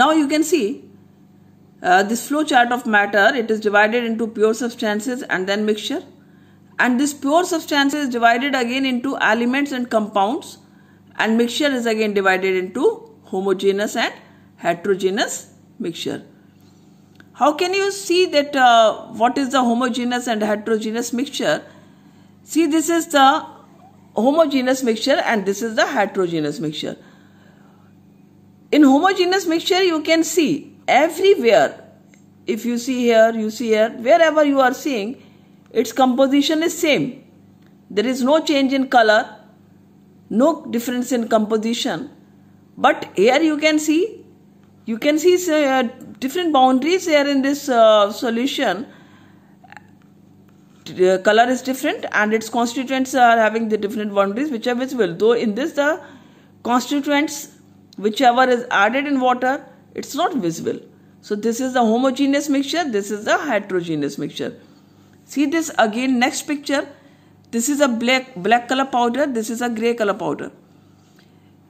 Now you can see uh, this flow chart of matter, it is divided into pure substances and then mixture. And this pure substance is divided again into elements and compounds. And mixture is again divided into homogeneous and heterogeneous mixture. How can you see that uh, what is the homogeneous and heterogeneous mixture? See this is the homogeneous mixture and this is the heterogeneous mixture in homogeneous mixture you can see everywhere if you see here you see here wherever you are seeing its composition is same there is no change in color no difference in composition but here you can see you can see uh, different boundaries here in this uh, solution uh, color is different and its constituents are having the different boundaries which are visible though in this the constituents whichever is added in water, it's not visible. So this is the homogeneous mixture, this is the heterogeneous mixture. See this again next picture. This is a black black color powder, this is a grey color powder.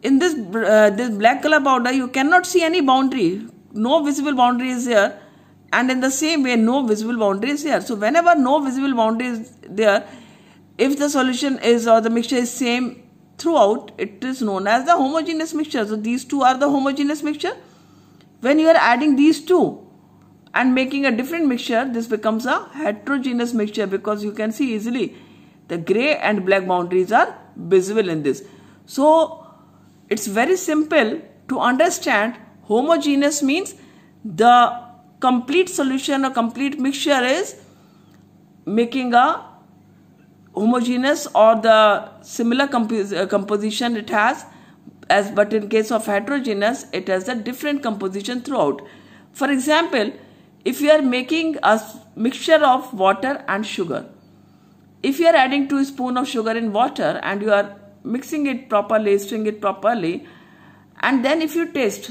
In this, uh, this black color powder, you cannot see any boundary. No visible boundary is there. And in the same way, no visible boundary is there. So whenever no visible boundary is there, if the solution is or the mixture is same throughout it is known as the homogeneous mixture so these two are the homogeneous mixture when you are adding these two and making a different mixture this becomes a heterogeneous mixture because you can see easily the gray and black boundaries are visible in this so it's very simple to understand homogeneous means the complete solution or complete mixture is making a homogeneous or the similar compos uh, composition it has as but in case of heterogeneous it has a different composition throughout for example if you are making a mixture of water and sugar if you are adding 2 spoon of sugar in water and you are mixing it properly stirring it properly and then if you taste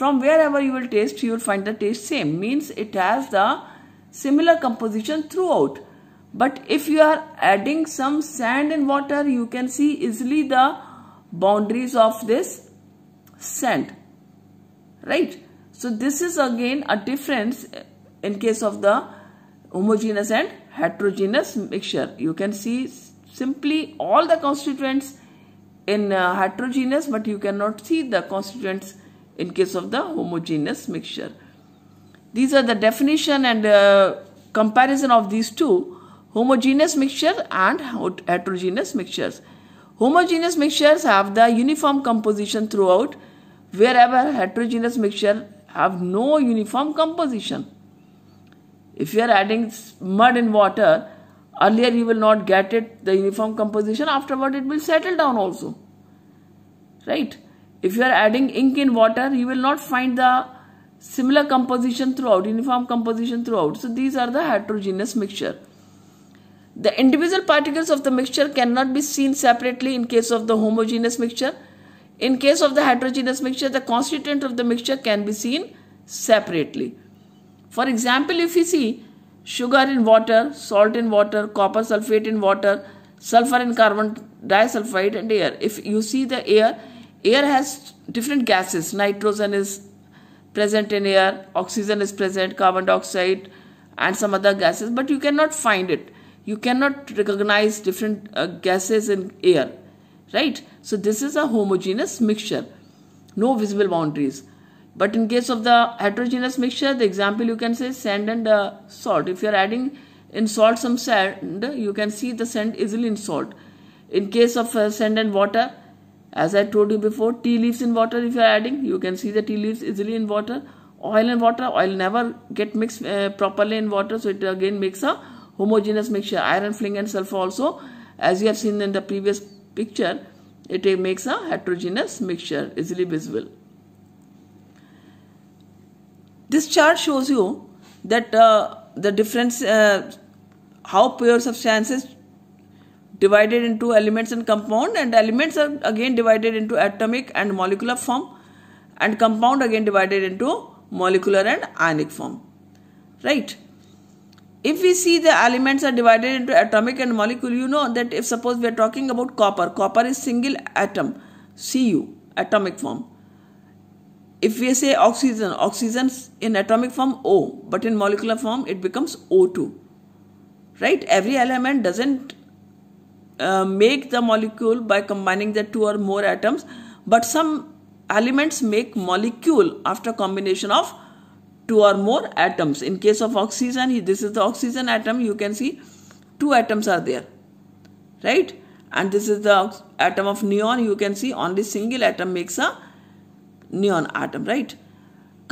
from wherever you will taste you will find the taste same means it has the similar composition throughout but if you are adding some sand and water, you can see easily the boundaries of this sand. Right? So this is again a difference in case of the homogeneous and heterogeneous mixture. You can see simply all the constituents in uh, heterogeneous but you cannot see the constituents in case of the homogeneous mixture. These are the definition and uh, comparison of these two homogeneous mixture and heterogeneous mixtures. Homogeneous mixtures have the uniform composition throughout, wherever heterogeneous mixture have no uniform composition. If you are adding mud and water, earlier you will not get it the uniform composition, afterward it will settle down also. Right? If you are adding ink in water, you will not find the similar composition throughout, uniform composition throughout. So these are the heterogeneous mixture. The individual particles of the mixture cannot be seen separately in case of the homogeneous mixture. In case of the heterogeneous mixture, the constituent of the mixture can be seen separately. For example, if we see sugar in water, salt in water, copper sulfate in water, sulfur and carbon disulfide and air. If you see the air, air has different gases. Nitrogen is present in air, oxygen is present, carbon dioxide and some other gases but you cannot find it you cannot recognize different uh, gases in air right so this is a homogeneous mixture no visible boundaries but in case of the heterogeneous mixture the example you can say sand and uh, salt if you are adding in salt some sand you can see the sand easily in salt in case of uh, sand and water as i told you before tea leaves in water if you are adding you can see the tea leaves easily in water oil and water oil never get mixed uh, properly in water so it again makes a homogeneous mixture iron fling and sulfur also as you have seen in the previous picture it makes a heterogeneous mixture easily visible. This chart shows you that uh, the difference uh, how pure substances divided into elements and compound and elements are again divided into atomic and molecular form and compound again divided into molecular and ionic form right if we see the elements are divided into atomic and molecule you know that if suppose we are talking about copper copper is single atom cu atomic form if we say oxygen oxygen in atomic form o but in molecular form it becomes o2 right every element doesn't uh, make the molecule by combining the two or more atoms but some elements make molecule after combination of two or more atoms in case of oxygen this is the oxygen atom you can see two atoms are there right and this is the atom of neon you can see only single atom makes a neon atom right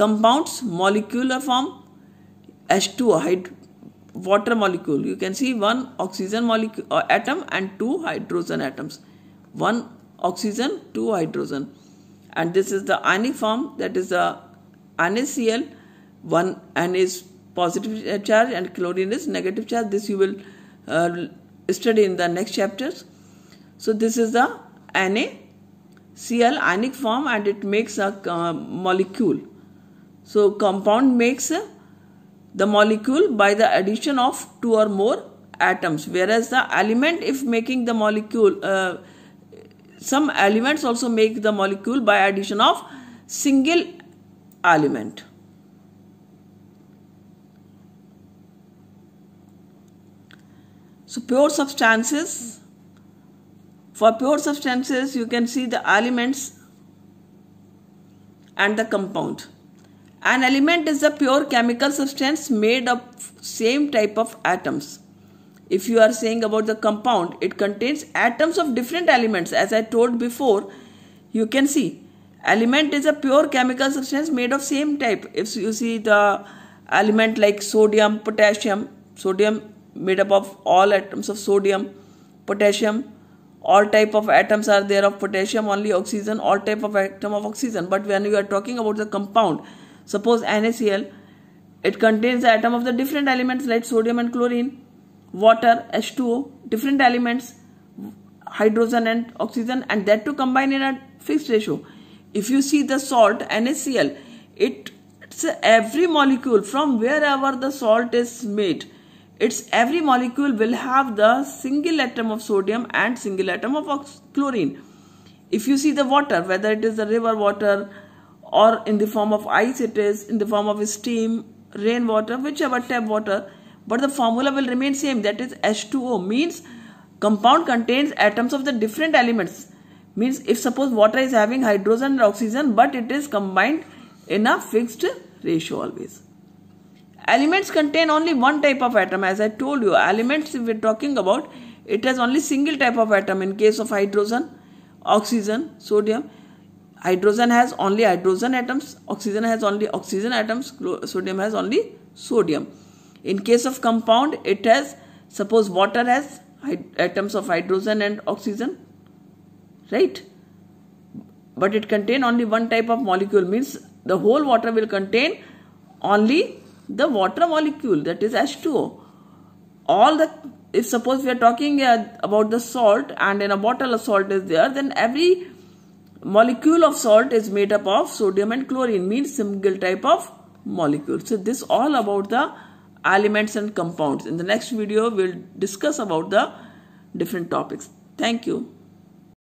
compounds molecular form h2o water molecule you can see one oxygen molecule uh, atom and two hydrogen atoms one oxygen two hydrogen and this is the ionic form that is the NaCl one and is positive charge and chlorine is negative charge this you will uh, study in the next chapters so this is the NaCl ionic form and it makes a uh, molecule so compound makes uh, the molecule by the addition of two or more atoms whereas the element if making the molecule uh, some elements also make the molecule by addition of single element So pure substances, for pure substances you can see the elements and the compound. An element is a pure chemical substance made of same type of atoms. If you are saying about the compound, it contains atoms of different elements. As I told before, you can see element is a pure chemical substance made of same type. If you see the element like sodium, potassium, sodium made up of all atoms of sodium potassium all type of atoms are there of potassium only oxygen all type of atom of oxygen but when you are talking about the compound suppose NaCl it contains the atom of the different elements like sodium and chlorine water H2O different elements hydrogen and oxygen and that to combine in a fixed ratio if you see the salt NaCl it it's every molecule from wherever the salt is made its every molecule will have the single atom of sodium and single atom of chlorine if you see the water whether it is the river water or in the form of ice it is in the form of steam rainwater whichever tap water but the formula will remain same that is H2O means compound contains atoms of the different elements means if suppose water is having hydrogen and oxygen but it is combined in a fixed ratio always elements contain only one type of atom as i told you elements if we're talking about it has only single type of atom in case of hydrogen oxygen sodium hydrogen has only hydrogen atoms oxygen has only oxygen atoms sodium has only sodium in case of compound it has suppose water has atoms of hydrogen and oxygen right but it contain only one type of molecule means the whole water will contain only the water molecule that is H2O. All the if suppose we are talking uh, about the salt and in a bottle of salt is there then every molecule of salt is made up of sodium and chlorine means single type of molecule. So this all about the elements and compounds. In the next video we will discuss about the different topics. Thank you.